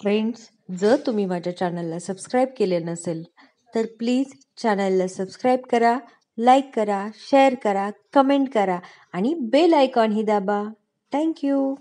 friends जर तुम्ही माझ्या चॅनलला सबस्क्राईब केले नसेल तर प्लीज चॅनलला सबस्क्राईब करा लाईक करा शेअर करा कमेंट करा आणि बेल ही दाबा थँक्यू